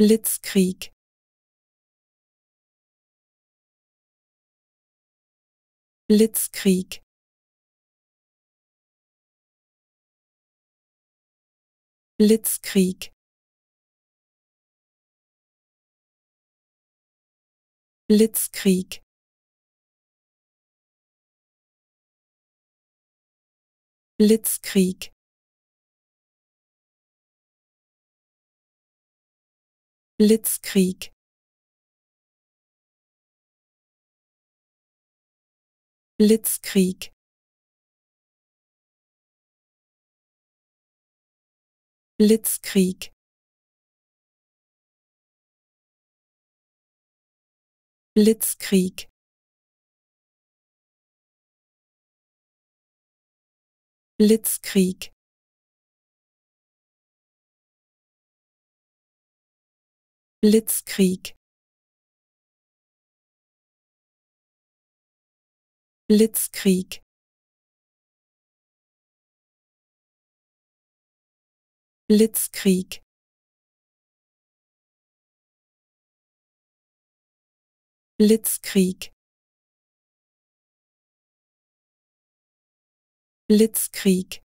blitzkrieg blitzkrieg blitzkrieg blitzkrieg blitzkrieg blitzkrieg blitzkrieg blitzkrieg blitzkrieg blitzkrieg Blitzkrieg Blitzkrieg Blitzkrieg Blitzkrieg Blitzkrieg